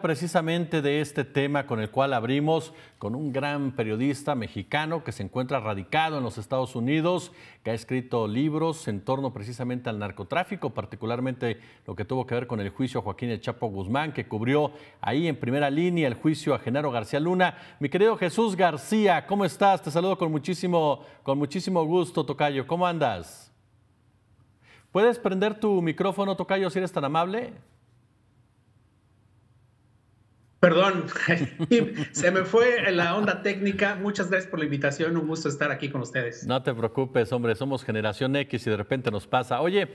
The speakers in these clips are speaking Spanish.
precisamente de este tema con el cual abrimos con un gran periodista mexicano que se encuentra radicado en los Estados Unidos, que ha escrito libros en torno precisamente al narcotráfico, particularmente lo que tuvo que ver con el juicio a Joaquín El Chapo Guzmán, que cubrió ahí en primera línea el juicio a Genaro García Luna. Mi querido Jesús García, ¿cómo estás? Te saludo con muchísimo, con muchísimo gusto, Tocayo. ¿Cómo andas? ¿Puedes prender tu micrófono, Tocayo, si eres tan amable? Perdón, se me fue la onda técnica. Muchas gracias por la invitación. Un gusto estar aquí con ustedes. No te preocupes, hombre, somos generación X y de repente nos pasa. Oye,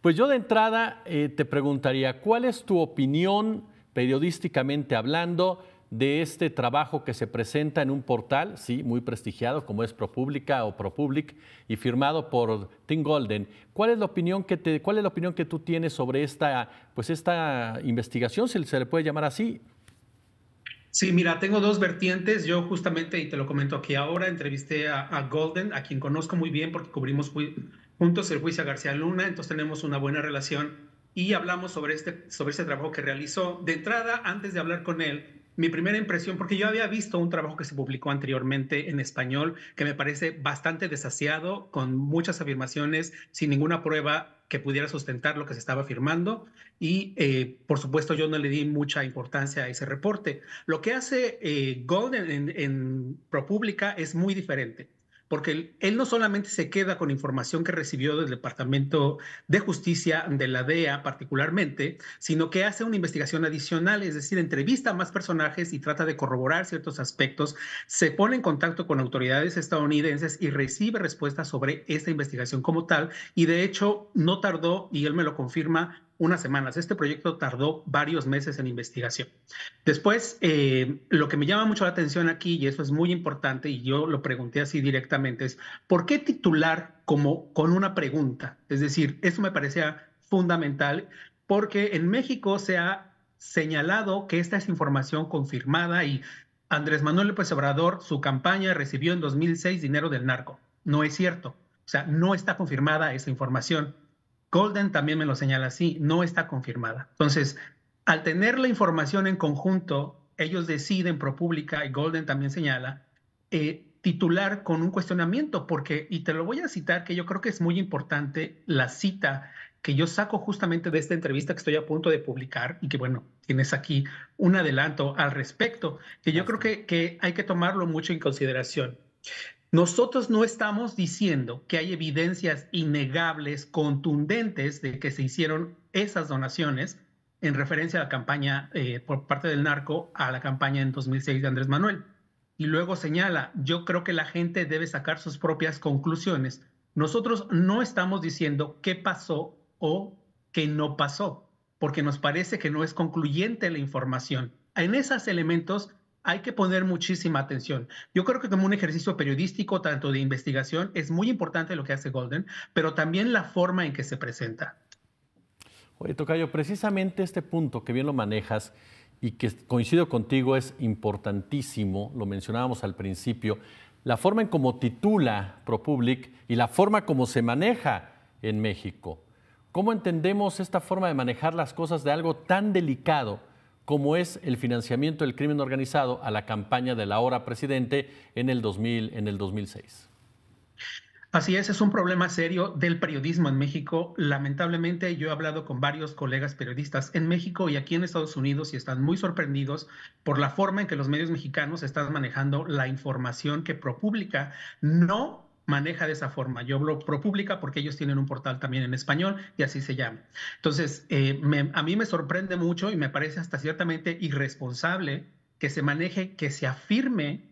pues yo de entrada eh, te preguntaría, ¿cuál es tu opinión periodísticamente hablando de este trabajo que se presenta en un portal, sí, muy prestigiado como es ProPublica o ProPublic y firmado por Tim Golden. ¿Cuál es la opinión que te, cuál es la opinión que tú tienes sobre esta, pues esta investigación, si se le puede llamar así, Sí, mira, tengo dos vertientes. Yo justamente, y te lo comento aquí ahora, entrevisté a, Golden, a quien conozco muy bien porque cubrimos juntos el juicio a García Luna, entonces tenemos una buena relación y hablamos sobre, este, sobre este trabajo que realizó. De entrada, antes de hablar con él, mi primera impresión, porque yo había visto un trabajo que se publicó anteriormente en español que me parece bastante desasiado, con muchas afirmaciones, sin ninguna prueba que pudiera sustentar lo que se estaba afirmando y eh, por supuesto yo no le di mucha importancia a ese reporte. Lo que hace eh, Golden en, en ProPublica es muy diferente porque él no solamente se queda con información que recibió del Departamento de Justicia, de la DEA particularmente, sino que hace una investigación adicional, es decir, entrevista a más personajes y trata de corroborar ciertos aspectos, se pone en contacto con autoridades estadounidenses y recibe respuestas sobre esta investigación como tal, y de hecho no tardó, y él me lo confirma, unas semanas. Este proyecto tardó varios meses en investigación. Después, eh, lo que me llama mucho la atención aquí, y eso es muy importante, y yo lo pregunté así directamente, es ¿por qué titular como con una pregunta? Es decir, eso me parecía fundamental porque en México se ha señalado que esta es información confirmada y Andrés Manuel López Obrador, su campaña recibió en 2006 dinero del narco. No es cierto. O sea, no está confirmada esa información. Golden también me lo señala así, no está confirmada. Entonces, al tener la información en conjunto, ellos deciden, ProPublica y Golden también señala, eh, titular con un cuestionamiento, porque, y te lo voy a citar, que yo creo que es muy importante la cita que yo saco justamente de esta entrevista que estoy a punto de publicar y que, bueno, tienes aquí un adelanto al respecto, que yo creo que hay que tomarlo mucho en consideración. Nosotros no estamos diciendo que hay evidencias innegables, contundentes, de que se hicieron esas donaciones en referencia a la campaña eh, por parte del narco a la campaña en 2006 de Andrés Manuel. Y luego señala, yo creo que la gente debe sacar sus propias conclusiones. Nosotros no estamos diciendo qué pasó o qué no pasó, porque nos parece que no es concluyente la información. En esos elementos hay que poner muchísima atención. Yo creo que como un ejercicio periodístico, tanto de investigación, es muy importante lo que hace Golden, pero también la forma en que se presenta. Oye, Tocayo, precisamente este punto que bien lo manejas y que coincido contigo es importantísimo, lo mencionábamos al principio, la forma en cómo titula ProPublic y la forma como se maneja en México. ¿Cómo entendemos esta forma de manejar las cosas de algo tan delicado ¿Cómo es el financiamiento del crimen organizado a la campaña de la hora presidente en el, 2000, en el 2006. Así es, es un problema serio del periodismo en México. Lamentablemente yo he hablado con varios colegas periodistas en México y aquí en Estados Unidos y están muy sorprendidos por la forma en que los medios mexicanos están manejando la información que ProPublica no maneja de esa forma. Yo hablo ProPublica porque ellos tienen un portal también en español y así se llama. Entonces, eh, a mí me sorprende mucho y me parece hasta ciertamente irresponsable que se maneje, que se afirme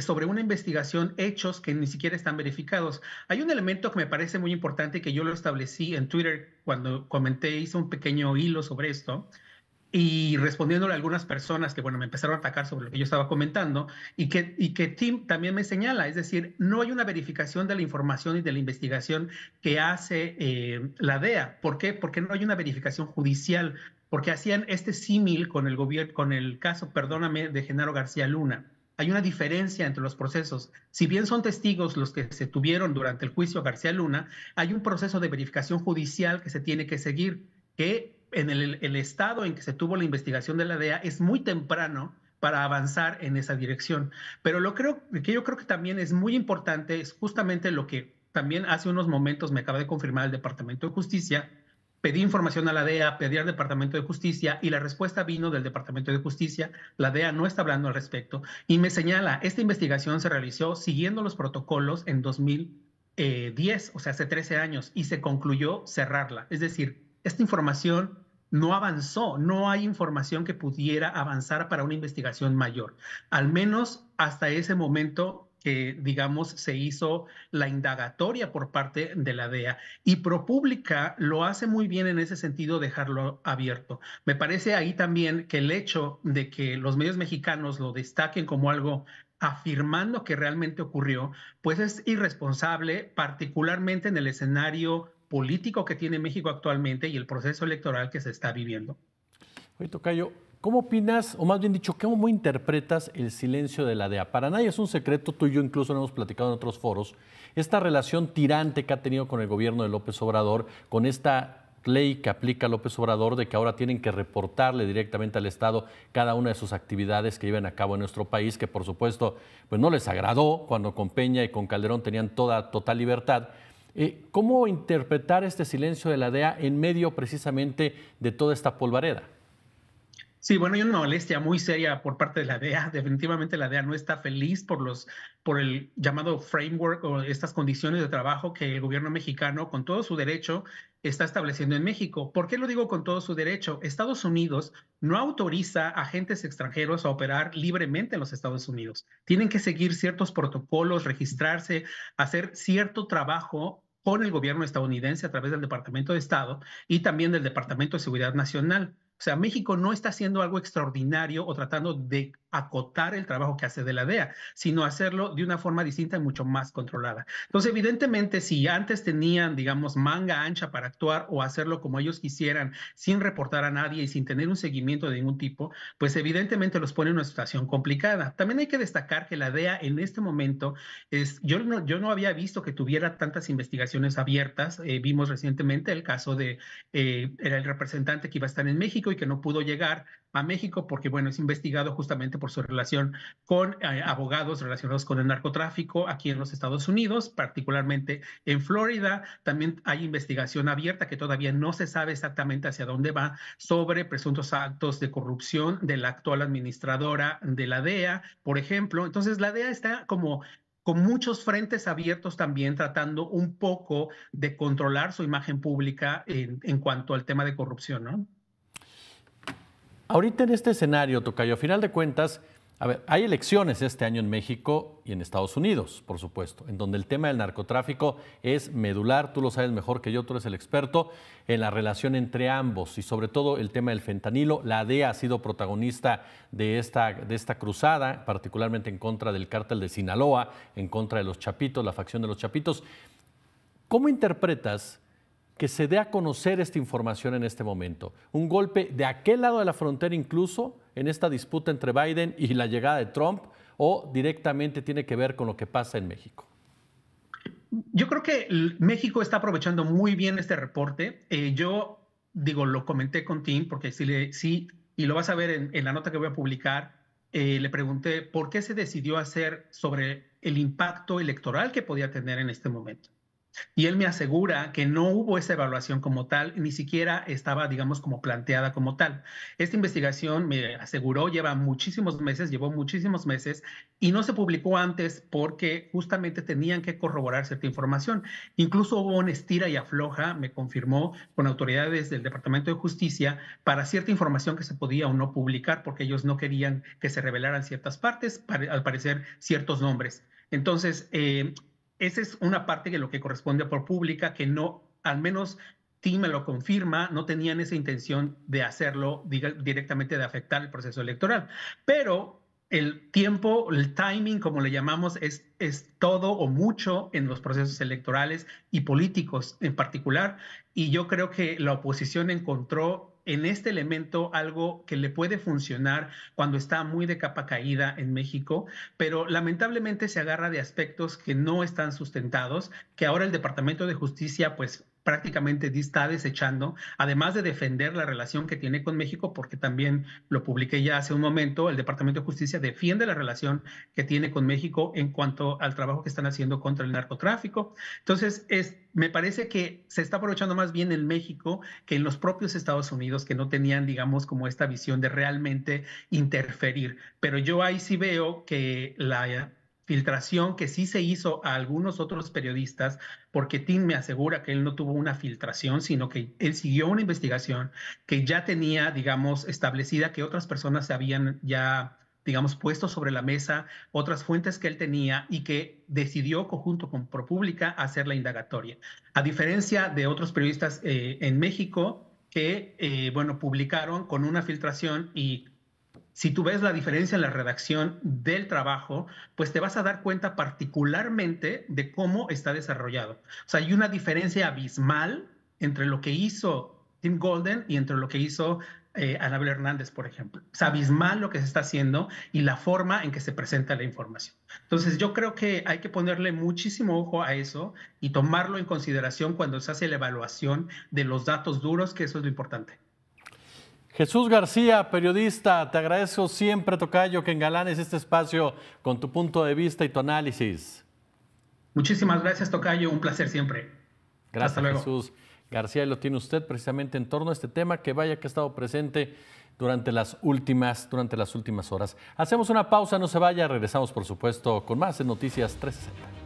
sobre una investigación hechos que ni siquiera están verificados. Hay un elemento que me parece muy importante que yo lo establecí en Twitter cuando comenté, hice un pequeño hilo sobre esto, y respondiéndole a algunas personas que, bueno, me empezaron a atacar sobre lo que yo estaba comentando y que, y que Tim también me señala, es decir, no hay una verificación de la información y de la investigación que hace eh, la DEA. ¿Por qué? Porque no hay una verificación judicial, porque hacían este símil con el, gobierno, con el caso, perdóname, de Genaro García Luna hay una diferencia entre los procesos. Si bien son testigos los que se tuvieron durante el juicio García Luna, hay un proceso de verificación judicial que se tiene que seguir, que en el, estado en que se tuvo la investigación de la DEA es muy temprano para avanzar en esa dirección. Pero lo creo, que yo creo que también es muy importante, es justamente lo que también hace unos momentos me acaba de confirmar el Departamento de Justicia. Pedí información a la DEA, pedí al Departamento de Justicia y la respuesta vino del Departamento de Justicia. La DEA no está hablando al respecto y me señala, esta investigación se realizó siguiendo los protocolos en 2010, eh, o sea, hace 13 años, y se concluyó cerrarla. Es decir, esta información no avanzó, no hay información que pudiera avanzar para una investigación mayor, al menos hasta ese momento que, digamos, se hizo la indagatoria por parte de la DEA. Y ProPublica lo hace muy bien en ese sentido, dejarlo abierto. Me parece ahí también que el hecho de que los medios mexicanos lo destaquen como algo afirmando que realmente ocurrió, pues es irresponsable, particularmente en el escenario político que tiene México actualmente y el proceso electoral que se está viviendo. Oye, Tocayo, ¿cómo opinas, o más bien dicho, cómo interpretas el silencio de la DEA? Para nadie es un secreto, tú y yo incluso lo hemos platicado en otros foros, esta relación tirante que ha tenido con el gobierno de López Obrador, con esta ley que aplica López Obrador de que ahora tienen que reportarle directamente al Estado cada una de sus actividades que llevan a cabo en nuestro país, que por supuesto pues no les agradó cuando con Peña y con Calderón tenían toda total libertad, eh, ¿Cómo interpretar este silencio de la DEA en medio precisamente de toda esta polvareda? Sí, bueno, hay una molestia muy seria por parte de la DEA. Definitivamente la DEA no está feliz por los por el llamado framework o estas condiciones de trabajo que el gobierno mexicano, con todo su derecho, está estableciendo en México. ¿Por qué lo digo con todo su derecho? Estados Unidos no autoriza a agentes extranjeros a operar libremente en los Estados Unidos. Tienen que seguir ciertos protocolos, registrarse, hacer cierto trabajo con el gobierno estadounidense a través del Departamento de Estado y también del Departamento de Seguridad Nacional. O sea, México no está haciendo algo extraordinario o tratando de acotar el trabajo que hace de la DEA, sino hacerlo de una forma distinta y mucho más controlada. Entonces, evidentemente, si antes tenían, digamos, manga ancha para actuar o hacerlo como ellos quisieran, sin reportar a nadie y sin tener un seguimiento de ningún tipo, pues evidentemente los pone en una situación complicada. También hay que destacar que la DEA en este momento es, yo no, yo no había visto que tuviera tantas investigaciones abiertas. Eh, vimos recientemente el caso de, eh, era el representante que iba a estar en México y que no pudo llegar a México porque, bueno, es investigado justamente por su relación con eh, abogados relacionados con el narcotráfico aquí en los Estados Unidos, particularmente en Florida. También hay investigación abierta que todavía no se sabe exactamente hacia dónde va sobre presuntos actos de corrupción de la actual administradora de la DEA, por ejemplo. Entonces, la DEA está como con muchos frentes abiertos también, tratando un poco de controlar su imagen pública en, en cuanto al tema de corrupción, ¿no? Ahorita en este escenario, Tocayo, a final de cuentas, a ver, hay elecciones este año en México y en Estados Unidos, por supuesto, en donde el tema del narcotráfico es medular, tú lo sabes mejor que yo, tú eres el experto, en la relación entre ambos y sobre todo el tema del fentanilo. La DEA ha sido protagonista de esta, de esta cruzada, particularmente en contra del cártel de Sinaloa, en contra de los Chapitos, la facción de los Chapitos. ¿Cómo interpretas que se dé a conocer esta información en este momento. Un golpe de aquel lado de la frontera incluso en esta disputa entre Biden y la llegada de Trump o directamente tiene que ver con lo que pasa en México. Yo creo que México está aprovechando muy bien este reporte. Eh, yo digo, lo comenté con Tim porque sí, si y lo vas a ver en, la nota que voy a publicar, eh, le pregunté por qué se decidió hacer sobre el impacto electoral que podía tener en este momento. Y él me asegura que no hubo esa evaluación como tal, ni siquiera estaba, digamos, como planteada como tal. Esta investigación, me aseguró, lleva muchísimos meses, llevó muchísimos meses y no se publicó antes porque justamente tenían que corroborar cierta información. Incluso hubo estira y afloja, me confirmó, con autoridades del Departamento de Justicia para cierta información que se podía o no publicar porque ellos no querían que se revelaran ciertas partes, al parecer ciertos nombres. Entonces, eh, esa es una parte de lo que corresponde a por pública, que no, al menos TIM me lo confirma, no tenían esa intención de hacerlo directamente de afectar el proceso electoral. Pero el tiempo, el timing, como le llamamos, es, es todo o mucho en los procesos electorales y políticos en particular. Y yo creo que la oposición encontró en este elemento algo que le puede funcionar cuando está muy de capa caída en México, pero lamentablemente se agarra de aspectos que no están sustentados, que ahora el Departamento de Justicia pues prácticamente está desechando, además de defender la relación que tiene con México, porque también lo publiqué ya hace un momento, el Departamento de Justicia defiende la relación que tiene con México en cuanto al trabajo que están haciendo contra el narcotráfico. Entonces, es, me parece que se está aprovechando más bien en México que en los propios Estados Unidos, que no tenían, digamos, como esta visión de realmente interferir. Pero yo ahí sí veo que la filtración que sí se hizo a algunos otros periodistas, porque Tim me asegura que él no tuvo una filtración, sino que él siguió una investigación que ya tenía, digamos, establecida que otras personas se habían ya digamos, puesto sobre la mesa otras fuentes que él tenía y que decidió, conjunto con ProPública, hacer la indagatoria. A diferencia de otros periodistas eh, en México que, eh, bueno, publicaron con una filtración y si tú ves la diferencia en la redacción del trabajo, pues te vas a dar cuenta particularmente de cómo está desarrollado. O sea, hay una diferencia abismal entre lo que hizo Tim Golden y entre lo que hizo eh, Anabel Hernández, por ejemplo. Es abismal lo que se está haciendo y la forma en que se presenta la información. Entonces, yo creo que hay que ponerle muchísimo ojo a eso y tomarlo en consideración cuando se hace la evaluación de los datos duros, que eso es lo importante. Jesús García, periodista, te agradezco siempre, Tocayo, que engalanes este espacio con tu punto de vista y tu análisis. Muchísimas gracias, Tocayo, un placer siempre. Gracias, Jesús García, y lo tiene usted precisamente en torno a este tema que vaya que ha estado presente durante las últimas, durante las últimas horas. Hacemos una pausa, no se vaya, regresamos por supuesto con más en Noticias 360.